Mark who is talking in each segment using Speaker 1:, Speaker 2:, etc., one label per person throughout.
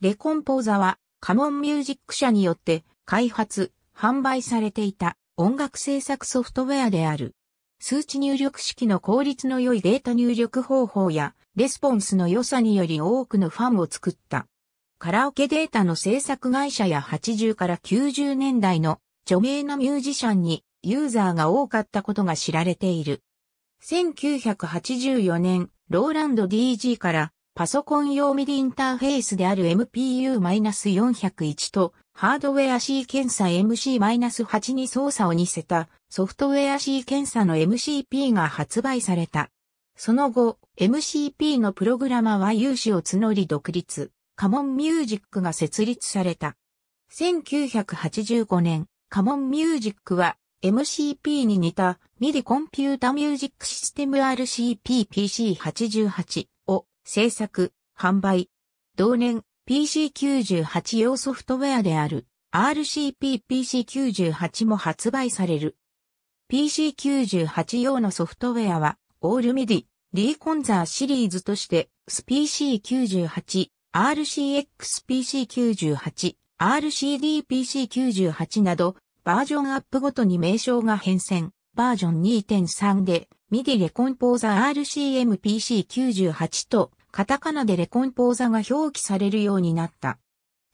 Speaker 1: レコンポーザはカモンミュージック社によって開発、販売されていた音楽制作ソフトウェアである。数値入力式の効率の良いデータ入力方法やレスポンスの良さにより多くのファンを作った。カラオケデータの制作会社や80から90年代の著名なミュージシャンにユーザーが多かったことが知られている。1984年、ローランド DG からパソコン用ミディインターフェースである MPU-401 とハードウェア C 検査 MC-8 に操作を似せたソフトウェア C 検査の MCP が発売された。その後、MCP のプログラマーは有志を募り独立、カモンミュージックが設立された。1985年、カモンミュージックは MCP に似たミディコンピュータミュージックシステム RCP PC88 制作、販売。同年、PC98 用ソフトウェアである RCP-PC98 も発売される。PC98 用のソフトウェアは、オールミディ、リーコンザーシリーズとして、SPC98、RCXPC98、RCDPC98 など、バージョンアップごとに名称が変遷。バージョン2.3で、ミディレコンポーザー RCMPC98 とカタカナでレコンポーザが表記されるようになった。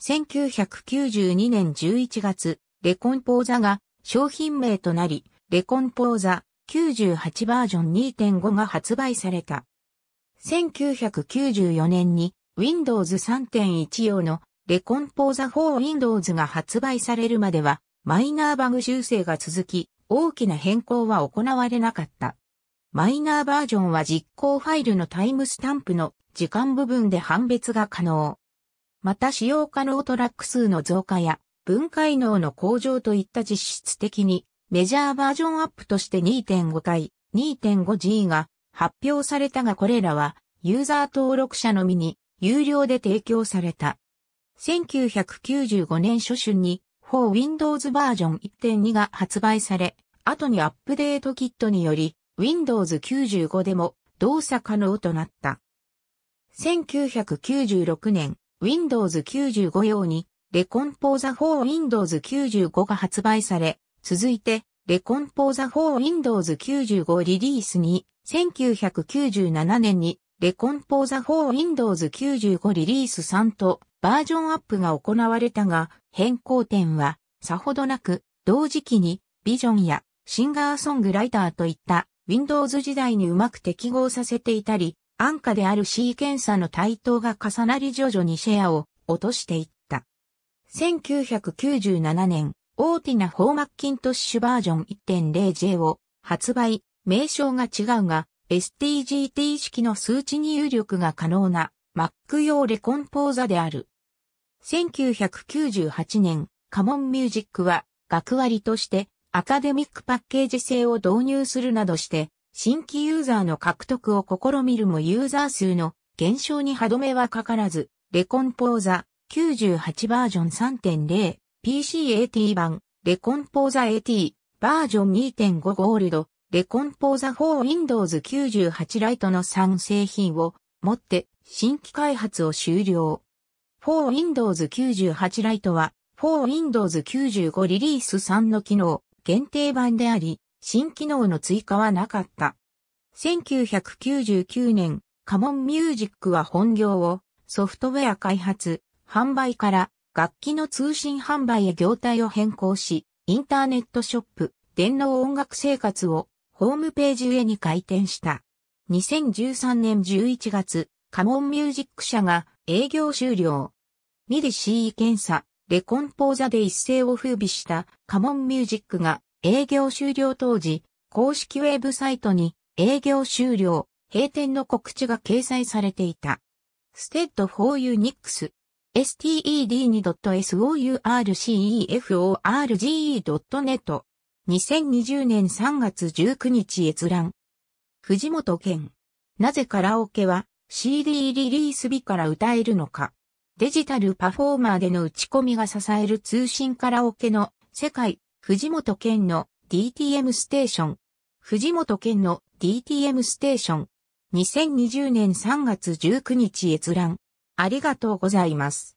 Speaker 1: 1992年11月、レコンポーザが商品名となり、レコンポーザ98バージョン2.5が発売された。1994年に Windows 3.1用のレコンポーザ4 Windows が発売されるまではマイナーバグ修正が続き大きな変更は行われなかった。マイナーバージョンは実行ファイルのタイムスタンプの時間部分で判別が可能。また使用可能トラック数の増加や分解能の向上といった実質的にメジャーバージョンアップとして2.5回 2.5G が発表されたがこれらはユーザー登録者のみに有料で提供された。1995年初春に 4Windows バージョン1.2が発売され、後にアップデートキットにより Windows 95でも動作可能となった。1996年、Windows 95用に、レコンポーザ4 o r Windows 95が発売され、続いて、レコンポーザ4 o r Windows 95リリースに、1997年に、レコンポーザ4 o r Windows 95リリース3と、バージョンアップが行われたが、変更点は、さほどなく、同時期に、ビジョンや、シンガーソングライターといった、Windows 時代にうまく適合させていたり、安価である C 検査の台頭が重なり徐々にシェアを落としていった。1997年、大手なフォーマッキントッシュバージョン 1.0J を発売、名称が違うが、STGT 式の数値入力が可能な Mac 用レコンポーザである。1998年、カモンミュージックは学割としてアカデミックパッケージ制を導入するなどして、新規ユーザーの獲得を試みるもユーザー数の減少に歯止めはかからず、レコンポーザ98バージョン 3.0PCAT 版、レコンポーザ AT バージョン2.5ゴールド、レコンポーザ4 Windows 98ライトの3製品をもって新規開発を終了。4 Windows 98ライトは4 Windows 95リリース3の機能、限定版であり、新機能の追加はなかった。1999年、カモンミュージックは本業をソフトウェア開発、販売から楽器の通信販売へ業態を変更し、インターネットショップ、電脳音楽生活をホームページ上に開店した。2013年11月、カモンミュージック社が営業終了。ミル CE 検査、レコンポーザで一世を風靡したカモンミュージックが営業終了当時、公式ウェブサイトに営業終了、閉店の告知が掲載されていた。s t e ドフ u ーユニック sted2.sourcefore.ge.net 2020年3月19日閲覧。藤本健。なぜカラオケは CD リリース日から歌えるのかデジタルパフォーマーでの打ち込みが支える通信カラオケの世界、藤本県の DTM ステーション。藤本県の DTM ステーション。2020年3月19日閲覧。ありがとうございます。